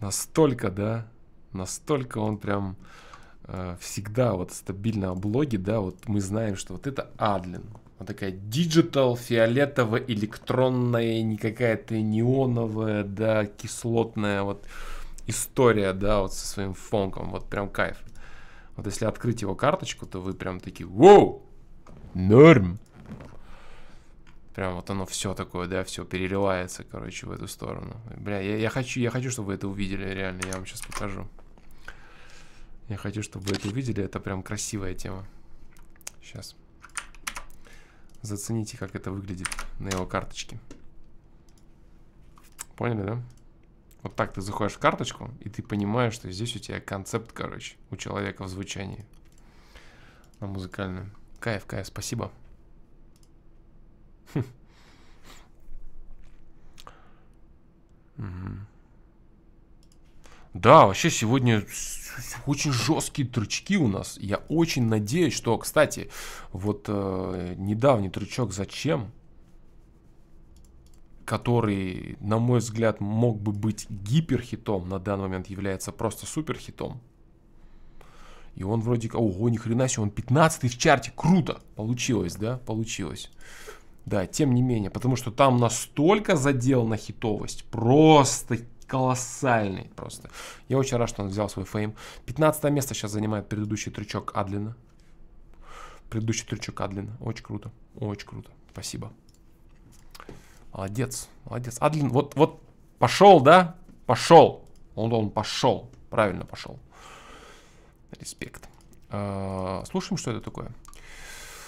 Настолько, да, настолько он прям э, всегда вот стабильно о блоге, да, вот мы знаем, что вот это Адлин. Вот такая диджитал, фиолетовая, электронная, не какая-то неоновая, да, кислотная вот история, да, вот со своим фонком, вот прям кайф. Вот если открыть его карточку, то вы прям такие, вау, норм прям вот оно все такое, да, все переливается, короче, в эту сторону. Бля, я, я хочу, я хочу, чтобы вы это увидели, реально, я вам сейчас покажу. Я хочу, чтобы вы это увидели, это прям красивая тема. Сейчас. Зацените, как это выглядит на его карточке. Поняли, да? Вот так ты заходишь в карточку, и ты понимаешь, что здесь у тебя концепт, короче, у человека в звучании. На музыкальную. Кайф, кайф, спасибо. Да, вообще сегодня очень жесткие трючки у нас. Я очень надеюсь, что, кстати, вот э, недавний трючок «Зачем?», который, на мой взгляд, мог бы быть гиперхитом, на данный момент является просто суперхитом. И он вроде как... Ого, ни хрена себе, он 15 в чарте. Круто! Получилось, да? Получилось. Да, тем не менее, потому что там настолько задел на хитовость, просто колоссальный просто. Я очень рад, что он взял свой фейм. 15 место сейчас занимает предыдущий трючок Адлина. Предыдущий трючок Адлина. Очень круто, очень круто. Спасибо. Молодец, молодец. Адлин, вот, вот пошел, да? Пошел. Он, он пошел, правильно пошел. Респект. А, слушаем, что это такое.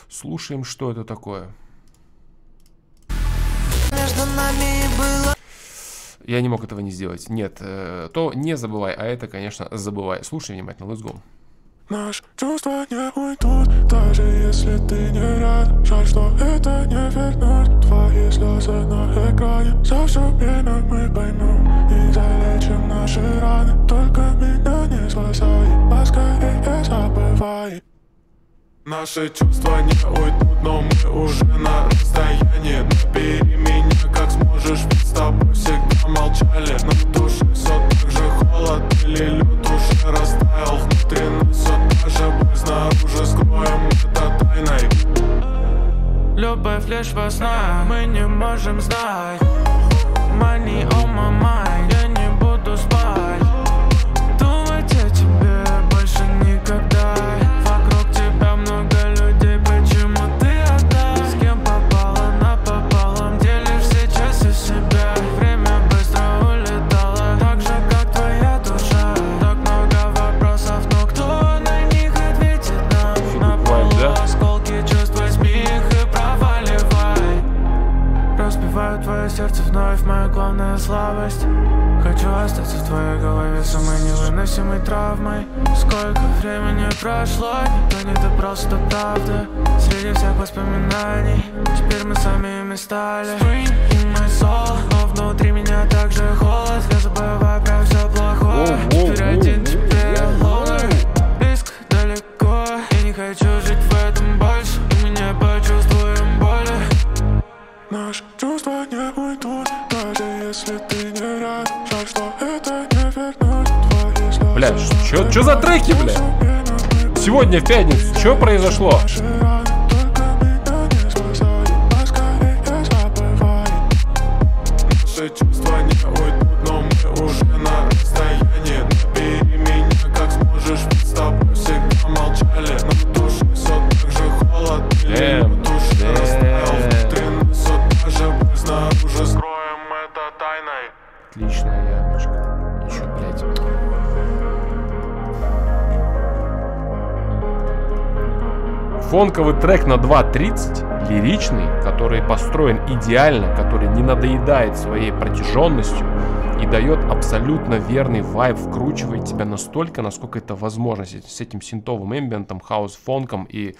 Слушаем, что это такое между нами было я не мог этого не сделать. Нет, э, то не забывай, а это, конечно, забывай. Слушай внимательно, let's go. Наш чувства не уйдут, даже если ты не рад Жаль, что это не вернуть Твои слезы на экране За все время мы поймем И залечим наши раны Только меня не спасай Поскорее а забывай Наши чувства не уйдут, но мы уже на расстоянии Набери меня, как сможешь, ведь с тобой всегда молчали На душе все так же холод или лед уже растаял Внутри нас все та же боль, снаружи скроем это тайной Любовь лишь во снах, мы не можем знать Money on my mind, я не буду спать Что за треки, блядь? Сегодня пятница, что произошло? Фонковый трек на 2.30, лиричный, который построен идеально, который не надоедает своей протяженностью и дает абсолютно верный вайб, вкручивает тебя настолько, насколько это возможно, с этим синтовым эмбиентом, хаос-фонком и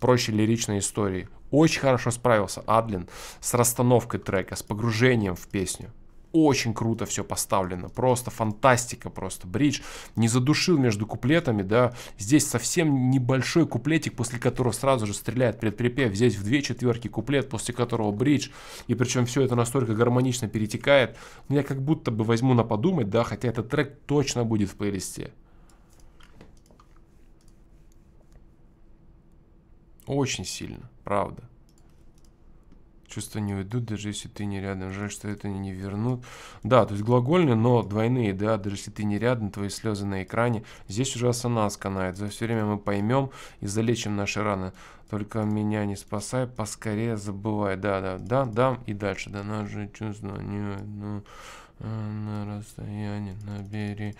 прочей лиричной историей. Очень хорошо справился Адлин с расстановкой трека, с погружением в песню очень круто все поставлено, просто фантастика, просто бридж, не задушил между куплетами, да, здесь совсем небольшой куплетик, после которого сразу же стреляет предприпев, здесь в две четверки куплет, после которого бридж, и причем все это настолько гармонично перетекает, ну, я как будто бы возьму на подумать, да, хотя этот трек точно будет в плейлисте. Очень сильно, правда чувства не уйдут, даже если ты не рядом. Жаль, что это не вернут. Да, то есть глагольные, но двойные, да, даже если ты не рядом, твои слезы на экране. Здесь уже осана сканает. За все время мы поймем и залечим наши раны. Только меня не спасай, поскорее забывай. Да, да, да, да, и дальше. Да, наши чувства не... Ну, Э, на расстоянии набери.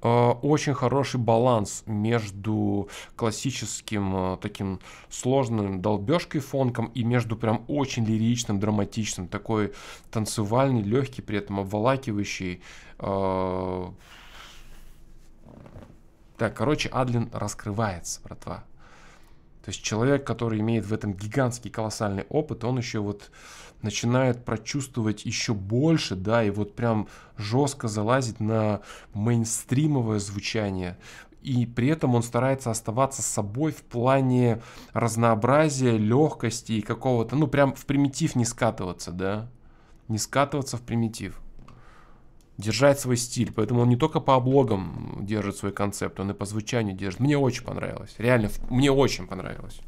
А, очень хороший баланс между классическим э, таким сложным долбежкой фонком и между прям очень лиричным, драматичным, такой танцевальный, легкий, при этом обволакивающий. Э. Так, короче, Адлин раскрывается, братва. То есть человек, который имеет в этом гигантский колоссальный опыт, он еще вот начинает прочувствовать еще больше, да, и вот прям жестко залазит на мейнстримовое звучание. И при этом он старается оставаться собой в плане разнообразия, легкости и какого-то, ну прям в примитив не скатываться, да, не скатываться в примитив держать свой стиль. Поэтому он не только по облогам держит свой концепт, он и по звучанию держит. Мне очень понравилось. Реально, мне очень понравилось.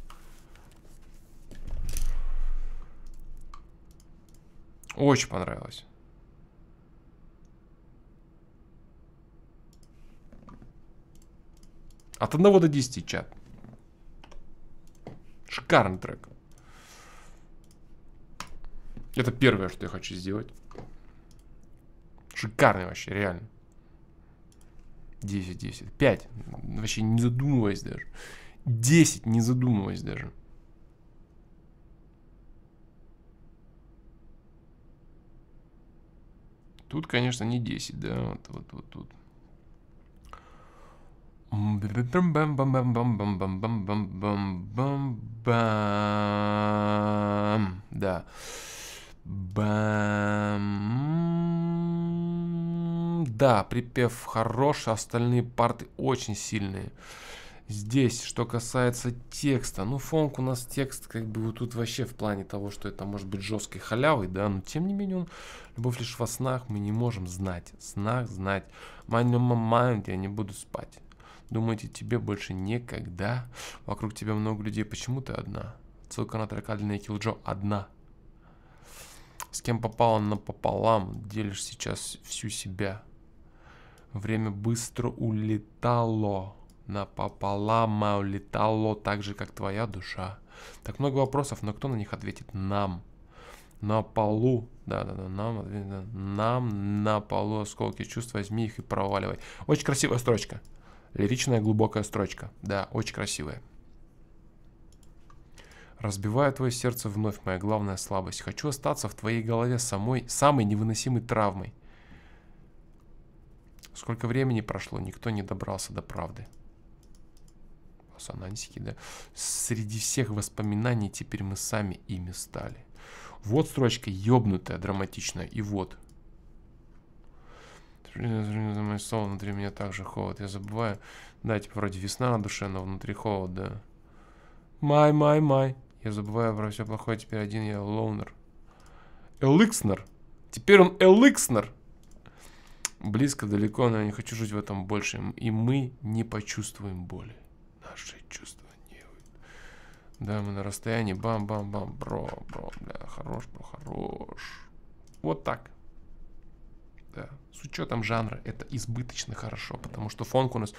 Очень понравилось. От 1 до 10, чат. Шикарный трек. Это первое, что я хочу сделать. Шикарный вообще, реально. 10, 10. 5. Вообще не задумываясь даже. 10, не задумываясь даже. Тут, конечно, не 10, да, вот, вот, вот тут. Да. Бам. Да, припев хороший, остальные парты очень сильные. Здесь, что касается текста, ну фонк у нас текст как бы вот тут вообще в плане того, что это может быть жесткой халявой, да, но тем не менее он любовь лишь во снах, мы не можем знать, снах знать. Mind mind, я не буду спать. Думаете, тебе больше никогда? Вокруг тебя много людей, почему ты одна? Ссылка на трекальный Джо, одна. С кем попало напополам, делишь сейчас всю себя. Время быстро улетало. Напополам а улетало так же, как твоя душа. Так много вопросов, но кто на них ответит? Нам. На полу. Да, да, да, нам, нам на полу осколки чувств. Возьми их и проваливай. Очень красивая строчка. Лиричная глубокая строчка. Да, очень красивая. Разбиваю твое сердце вновь, моя главная слабость. Хочу остаться в твоей голове самой, самой невыносимой травмой. Сколько времени прошло, никто не добрался до правды. Санантики, да. Среди всех воспоминаний теперь мы сами ими стали. Вот строчка ёбнутая, драматичная. И вот. Мое слово внутри меня также холод. Я забываю. Да, типа вроде весна на душе, но внутри холод, да. Май, май, май. Я забываю про все плохое. Теперь один я лоунер. Эликснер. Теперь он эликснер близко, далеко, но я не хочу жить в этом больше. И мы не почувствуем боли. Наши чувства не... Да, мы на расстоянии. Бам-бам-бам. Бро, бро, бля. Хорош, бро, хорош. Вот так. Да. С учетом жанра это избыточно хорошо, потому что фонк у нас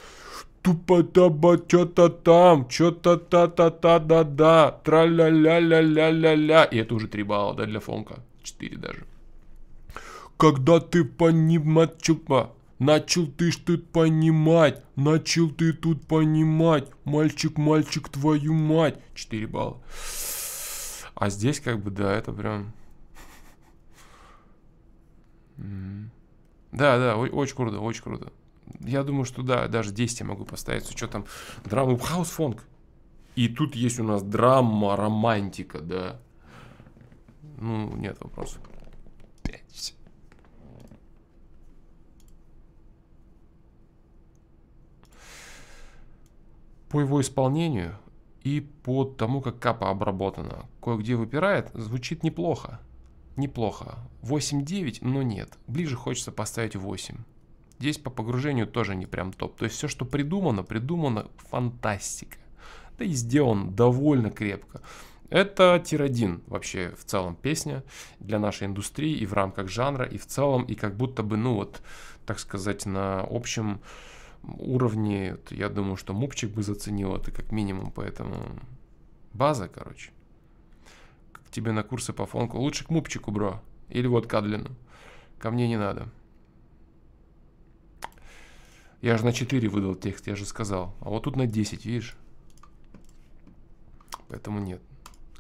тупо таба что-то там, что-то та-та-та-да-да, тра-ля-ля-ля-ля-ля-ля. И это уже три балла, да, для фонка. четыре даже когда ты понимать, чупа, начал ты ж тут понимать, начал ты тут понимать, мальчик, мальчик, твою мать, 4 балла. А здесь как бы, да, это прям... Да, да, очень круто, очень круто. Я думаю, что да, даже 10 я могу поставить, с учетом драмы Хаус Фонг. И тут есть у нас драма, романтика, да. Ну, нет вопросов. 5. по его исполнению и по тому, как капа обработана, кое-где выпирает, звучит неплохо. Неплохо. 8-9, но нет. Ближе хочется поставить 8. Здесь по погружению тоже не прям топ. То есть все, что придумано, придумано фантастика. Да и сделан довольно крепко. Это тир-1 вообще в целом песня для нашей индустрии и в рамках жанра, и в целом, и как будто бы, ну вот, так сказать, на общем уровне, я думаю, что мупчик бы заценил это как минимум, поэтому база, короче. К тебе на курсы по фонку. Лучше к мупчику, бро. Или вот к Адлину. Ко мне не надо. Я же на 4 выдал текст, я же сказал. А вот тут на 10, видишь? Поэтому нет.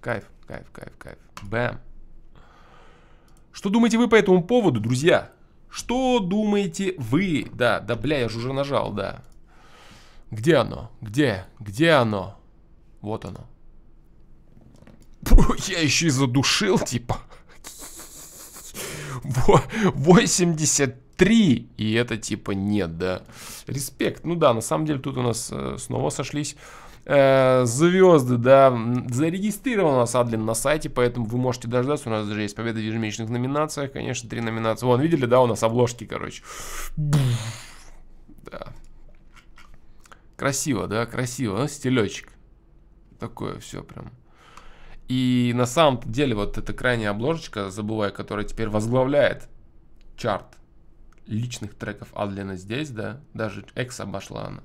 Кайф, кайф, кайф, кайф. Бэм. Что думаете вы по этому поводу, друзья? Что думаете вы? Да, да, бля, я же уже нажал, да. Где оно? Где? Где оно? Вот оно. я еще и задушил, типа. 83. И это типа нет, да. Респект. Ну да, на самом деле тут у нас э, снова сошлись э, звезды, да, зарегистрирован у нас Адлин на сайте, поэтому вы можете дождаться. У нас даже есть победа в ежемесячных номинациях, конечно, три номинации. Вон, видели, да, у нас обложки, короче. Да. Красиво, да, красиво. Ну, стилечек. Такое все прям. И на самом деле вот эта крайняя обложечка, забывая, которая теперь возглавляет чарт личных треков Адлина здесь, да, даже Экс обошла она.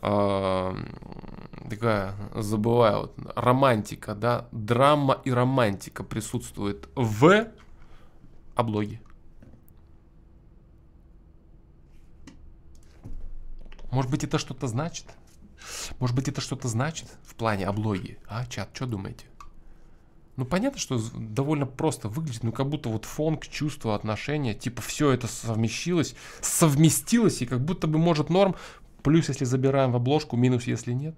А, такая, забываю, вот, романтика, да, драма и романтика присутствует в облоге. Может быть, это что-то значит? Может быть, это что-то значит в плане облоги? А, чат, что думаете? Ну, понятно, что довольно просто выглядит, ну, как будто вот фонг, чувство, отношения, типа, все это совмещилось, совместилось, и как будто бы может норм Плюс, если забираем в обложку, минус, если нет.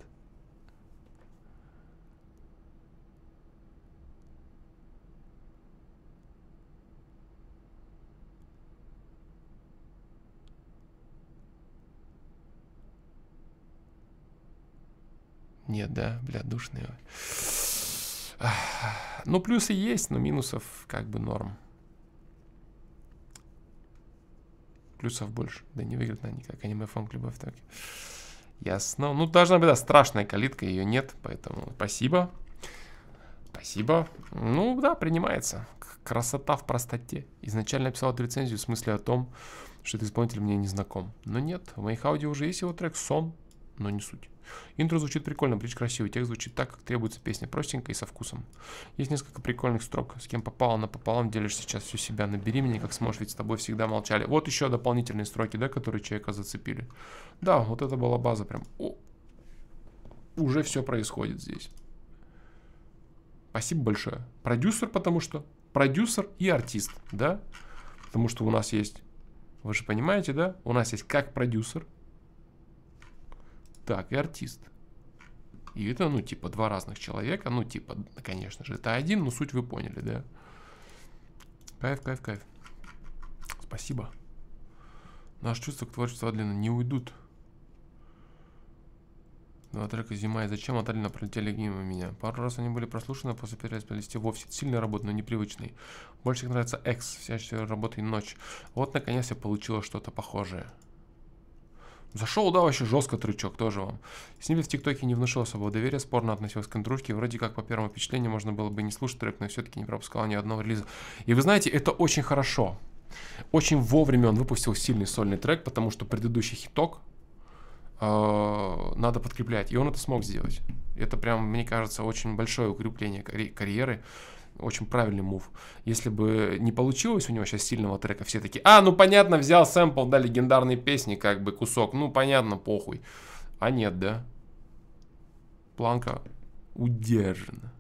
Нет, да, бля, душные. Ну, плюсы есть, но минусов как бы норм. плюсов больше. Да не выглядит она никак. Аниме фонг, любовь так. Ясно. Ну, должна быть, да, страшная калитка, ее нет, поэтому спасибо. Спасибо. Ну, да, принимается. Красота в простоте. Изначально писал эту рецензию в смысле о том, что этот исполнитель мне не знаком. Но нет, в моих аудио уже есть его трек «Сон», но не суть. Интро звучит прикольно, бридж красивый, текст звучит так, как требуется песня, простенькая и со вкусом. Есть несколько прикольных строк. С кем попало, напополам делишь сейчас всю себя, набери меня, как сможешь, ведь с тобой всегда молчали. Вот еще дополнительные строки, да, которые человека зацепили. Да, вот это была база прям. О, уже все происходит здесь. Спасибо большое. Продюсер, потому что продюсер и артист, да? Потому что у нас есть, вы же понимаете, да? У нас есть как продюсер, так и артист. И это, ну, типа, два разных человека. Ну, типа, конечно же, это один, но суть вы поняли, да? Кайф, кайф, кайф. Спасибо. Наши чувства к творчеству Адлина не уйдут. Два трека «Зима» и «Зачем» от Алина пролетели мимо меня. Пару раз они были прослушаны, а после переспелисти вовсе. Сильная работа, но непривычный. Больше нравится «Экс», вся работа и ночь. Вот, наконец, я получила что-то похожее. Зашел, да, вообще жестко трючок, тоже вам. Снипет в ТикТоке не внушил особого доверия, спорно относился к интрушке. Вроде как по первому впечатлению можно было бы не слушать трек, но все-таки не пропускал ни одного релиза. И вы знаете, это очень хорошо. Очень вовремя он выпустил сильный сольный трек, потому что предыдущий хиток э, надо подкреплять. И он это смог сделать. Это прям, мне кажется, очень большое укрепление карьеры очень правильный мув. Если бы не получилось у него сейчас сильного трека, все такие, а, ну понятно, взял сэмпл, да, легендарной песни, как бы кусок, ну понятно, похуй. А нет, да? Планка удержана.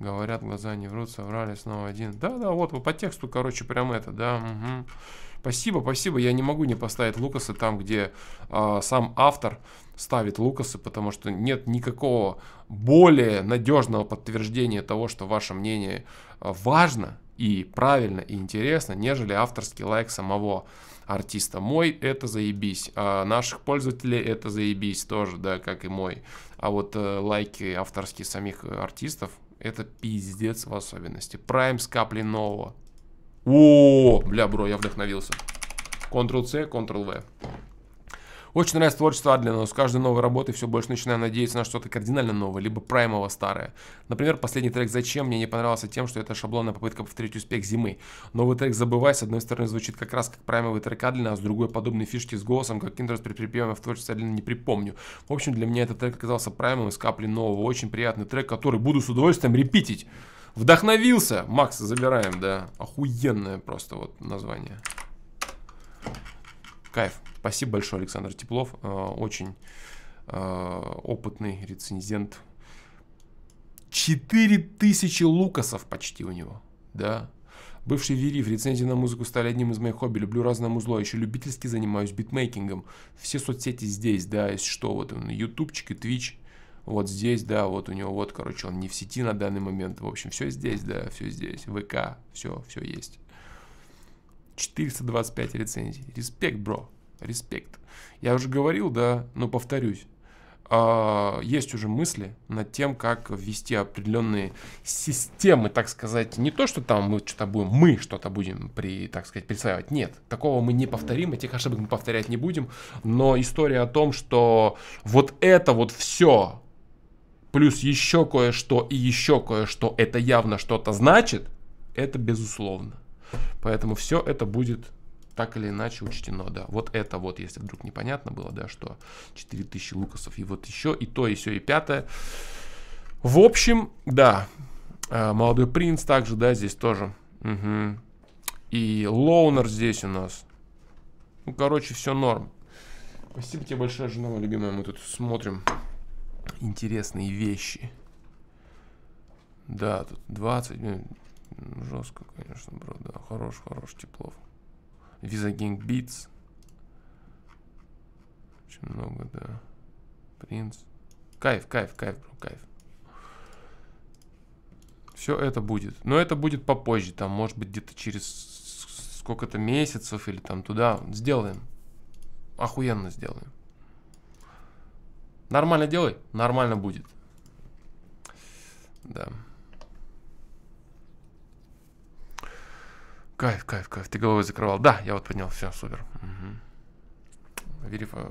Говорят, глаза не врут, соврали, снова один. Да-да, вот, по тексту, короче, прям это, да, угу. Спасибо, спасибо. Я не могу не поставить Лукасы там, где э, сам автор ставит Лукасы, потому что нет никакого более надежного подтверждения того, что ваше мнение а, важно и правильно и интересно, нежели авторский лайк самого артиста. Мой это заебись, а наших пользователей это заебись тоже, да, как и мой. А вот э, лайки авторские самих артистов это пиздец в особенности. Прайм с капли нового. О, бля, бро, я вдохновился. Ctrl-C, Ctrl-V. Очень нравится творчество Адлина, но с каждой новой работой все больше начинаю надеяться на что-то кардинально новое, либо праймово старое. Например, последний трек «Зачем» мне не понравился тем, что это шаблонная попытка повторить успех зимы. Новый трек «Забывай» с одной стороны звучит как раз как праймовый трек Адлина, а с другой подобные фишки с голосом, как Киндерс при припеве в творчестве Адлина не припомню. В общем, для меня этот трек оказался праймовым с капли нового. Очень приятный трек, который буду с удовольствием репитить. Вдохновился. Макс, забираем, да. Охуенное просто вот название. Кайф. Спасибо большое, Александр Теплов. Э, очень э, опытный рецензент. 4000 лукасов почти у него. Да. Бывший Верив, рецензии на музыку стали одним из моих хобби. Люблю разное музло, еще любительски занимаюсь битмейкингом. Все соцсети здесь, да, если что, вот он, ютубчик и твич. Вот здесь, да, вот у него, вот, короче, он не в сети на данный момент. В общем, все здесь, да, все здесь. ВК, все, все есть. 425 рецензий. Респект, бро. Респект. Я уже говорил, да, но повторюсь. А, есть уже мысли над тем, как ввести определенные системы, так сказать. Не то, что там мы что-то будем, мы что-то будем, при, так сказать, присваивать. Нет, такого мы не повторим, этих ошибок мы повторять не будем. Но история о том, что вот это вот все, плюс еще кое-что и еще кое-что, это явно что-то значит, это безусловно. Поэтому все это будет так или иначе учтено, да. Вот это вот, если вдруг непонятно было, да, что 4000 лукасов и вот еще, и то, и все, и пятое. В общем, да, э, молодой принц также, да, здесь тоже. Угу. И лоунер здесь у нас. Ну, короче, все норм. Спасибо тебе большое, жена моя любимая. Мы тут смотрим интересные вещи. Да, тут 20. Жестко, конечно, бро, да. Хорош, хорош, тепло. Visa Gang Beats. Очень много, да. Принц. Кайф, кайф, кайф, кайф. Все это будет. Но это будет попозже. Там, может быть, где-то через сколько-то месяцев или там туда. Сделаем. Охуенно сделаем. Нормально делай, нормально будет. Да. Кайф, кайф, кайф. Ты головой закрывал. Да, я вот поднял. Все, супер. Угу.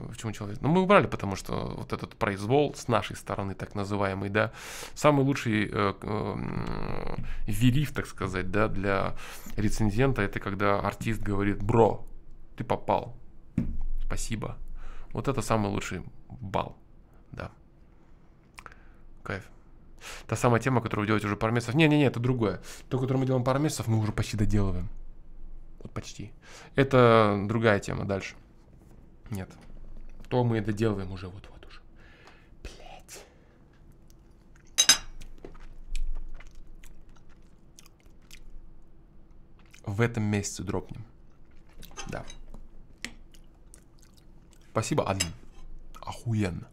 почему э, человек... Ну, мы убрали, потому что вот этот произвол с нашей стороны, так называемый, да, самый лучший э, э вериф, так сказать, да, для рецензента, это когда артист говорит, бро, ты попал, спасибо. Вот это самый лучший бал, да. Кайф. Та самая тема, которую вы делаете уже пару месяцев. Не-не-не, это другое. То, которое мы делаем пару месяцев, мы уже почти доделываем. Вот почти. Это другая тема дальше. Нет. То мы доделываем уже вот-вот уже. В этом месяце дропнем. Да. Спасибо, Анна. Охуенно.